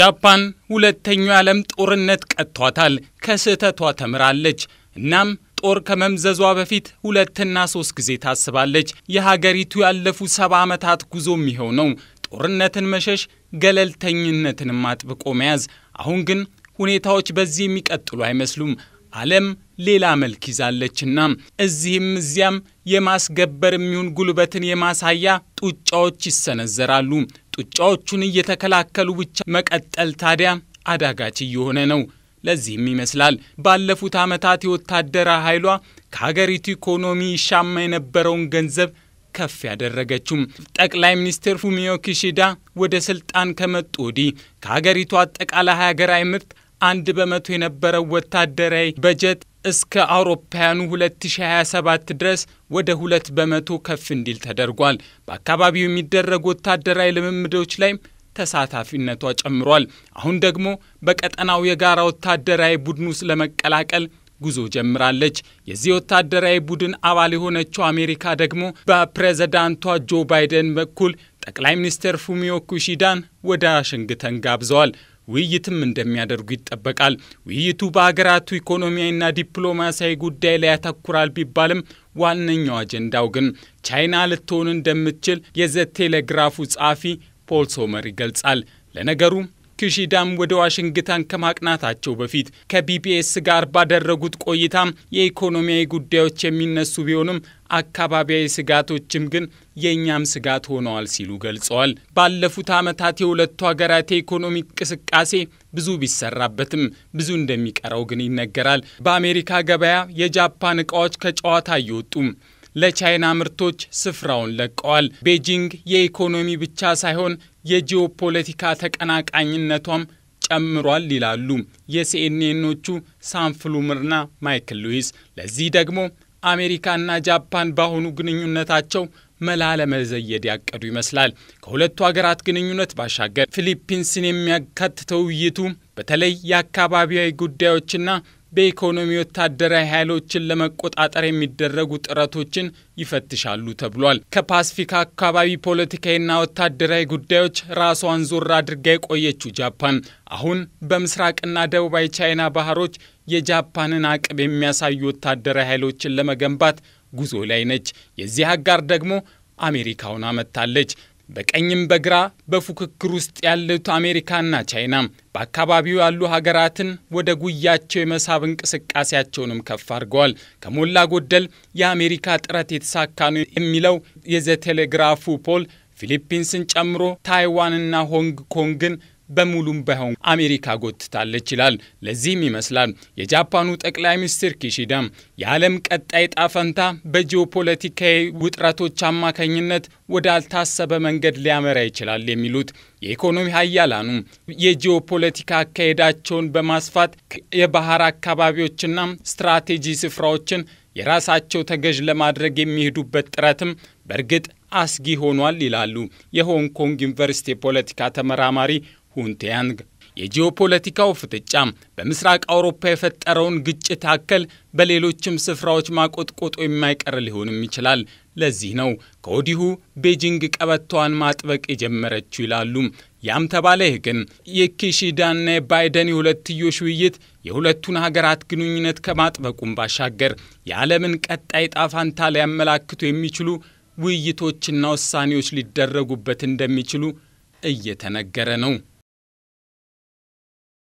ጃፓን ሁለተኛው የዓለም ጦርነት ቀጥቷታል። ከስህተቷ ተምራለች። እናም ጦር ከመምዘዟ በፊት ሁለትና ሶስት ጊዜ ታስባለች። የሀገሪቱ ያለፉ ሰባ ዓመታት ጉዞ የሚሆን ነው። ጦርነትን መሸሽ፣ ገለልተኝነትንም አጥብቆ መያዝ። አሁን ግን ሁኔታዎች በዚህ የሚቀጥሉ አይመስሉም። ዓለም ሌላ መልክ ይዛለችና እዚህም እዚያም የማስገበር የሚሆን ጉልበትን የማሳያ ጡጫዎች ይሰነዘራሉ። ጡጫዎቹን እየተከላከሉ ብቻ መቀጠል ታዲያ አዳጋች እየሆነ ነው። ለዚህም ይመስላል ባለፉት ዓመታት የወታደራ ኃይሏ ከሀገሪቱ ኢኮኖሚ ይሻማ የነበረውን ገንዘብ ከፍ ያደረገችው። ጠቅላይ ሚኒስትር ፉሚዮ ኪሺዳ ወደ ስልጣን ከመጡ ወዲህ ከሀገሪቱ አጠቃላይ ሀገራዊ ምርት አንድ በመቶ የነበረው ወታደራዊ በጀት እስከ አውሮፓውያኑ 2027 ድረስ ወደ ሁለት በመቶ ከፍ እንዲል ተደርጓል። በአካባቢው የሚደረጉ ወታደራዊ ልምምዶች ላይም ተሳታፊነቷ ጨምሯል። አሁን ደግሞ በቀጠናው የጋራ ወታደራዊ ቡድን ውስጥ ለመቀላቀል ጉዞ ጀምራለች። የዚህ ወታደራዊ ቡድን አባል የሆነችው አሜሪካ ደግሞ በፕሬዝዳንቷ ጆ ባይደን በኩል ጠቅላይ ሚኒስትር ፉሚዮ ኩሺዳን ወደ ዋሽንግተን ጋብዘዋል። ውይይትም እንደሚያደርጉ ይጠበቃል። ውይይቱ በሀገራቱ ኢኮኖሚያዊና ዲፕሎማሲያዊ ጉዳይ ላይ ያተኩራል ቢባልም ዋነኛው አጀንዳው ግን ቻይና ልትሆን እንደምትችል የዘ ቴሌግራፉ ጸሐፊ ፖል ሶመር ይገልጻል። ለነገሩ ኪሺዳም ወደ ዋሽንግተን ከማቅናታቸው በፊት ከቢቢኤስ ጋር ባደረጉት ቆይታም የኢኮኖሚያዊ ጉዳዮች የሚነሱ ቢሆንም አካባቢያዊ ስጋቶችም ግን የእኛም ስጋት ሆነዋል ሲሉ ገልጸዋል። ባለፉት ዓመታት የሁለቱ ሀገራት የኢኮኖሚ እንቅስቃሴ ብዙ ቢሰራበትም ብዙ እንደሚቀረው ግን ይነገራል። በአሜሪካ ገበያ የጃፓን እቃዎች ከጨዋታ አይወጡም። ለቻይና ምርቶች ስፍራውን ለቀዋል። ቤጂንግ የኢኮኖሚ ብቻ ሳይሆን የጂኦፖለቲካ ተቀናቃኝነቷም ጨምሯል ይላሉ የሲኤንኤኖቹ ሳም ማይክል ሉዊስ። ለዚህ ደግሞ አሜሪካና ጃፓን በአሁኑ ግንኙነታቸው መላ ለመዘየድ ያቀዱ ይመስላል። ከሁለቱ ሀገራት ግንኙነት ባሻገር ፊሊፒንስን የሚያካትተው ውይይቱ በተለይ የአካባቢያዊ ጉዳዮችና በኢኮኖሚ ወታደራዊ ኃይሎችን ለመቆጣጠር የሚደረጉ ጥረቶችን ይፈትሻሉ ተብሏል። ከፓስፊክ አካባቢ ፖለቲካዊና ወታደራዊ ጉዳዮች ራሷን ዞር አድርጋ የቆየችው ጃፓን አሁን በምስራቅና ደቡባዊ ቻይና ባህሮች የጃፓንን አቅም የሚያሳዩ ወታደራዊ ኃይሎችን ለመገንባት ጉዞ ላይ ነች። የዚህ አጋር ደግሞ አሜሪካውን አመታለች። በቀኝም በግራ በፉክክር ውስጥ ያሉት አሜሪካና ቻይና በአካባቢው ያሉ ሀገራትን ወደ ጉያቸው የመሳብ እንቅስቃሴያቸውንም ከፍ አድርገዋል። ከሞላ ጎደል የአሜሪካ ጥረት የተሳካ ነው የሚለው የዘቴሌግራፉ ፖል ፊሊፒንስን ጨምሮ ታይዋንና ሆንግ ኮንግን በሙሉም ባይሆን አሜሪካ ጎትታለች ይላል። ለዚህም ይመስላል የጃፓኑ ጠቅላይ ሚኒስትር ኪሺዳ የዓለም ቀጣይ ጣፈንታ በጂኦፖለቲካዊ ውጥረቶች አማካኝነት ወዳልታሰበ መንገድ ሊያመራ ይችላል የሚሉት የኢኮኖሚ ሀያላኑ የጂኦፖለቲካ አካሄዳቸውን በማስፋት የባህር አካባቢዎችና ስትራቴጂ ስፍራዎችን የራሳቸው ተገዥ ለማድረግ የሚሄዱበት ጥረትም በእርግጥ አስጊ ሆኗል ይላሉ የሆንግ ኮንግ ዩኒቨርሲቲ የፖለቲካ ተመራማሪ ሁንቲያንግ። የጂኦፖለቲካው ፍጥጫ በምስራቅ አውሮፓ የፈጠረውን ግጭት አከል በሌሎችም ስፍራዎች ማቆጥቆጦ የማይቀር ሊሆንም ይችላል። ለዚህ ነው ከወዲሁ ቤጂንግ ቀበቷን ማጥበቅ የጀመረችው ይላሉ። ያም ተባለ ይህ ግን የኪሺዳና የባይደን የሁለትዮሽ ውይይት የሁለቱን ሀገራት ግንኙነት ከማጥበቁም ባሻገር የዓለምን ቀጣይ ጣፋንታ ሊያመላክቱ የሚችሉ ውይይቶችና ውሳኔዎች ሊደረጉበት እንደሚችሉ እየተነገረ ነው።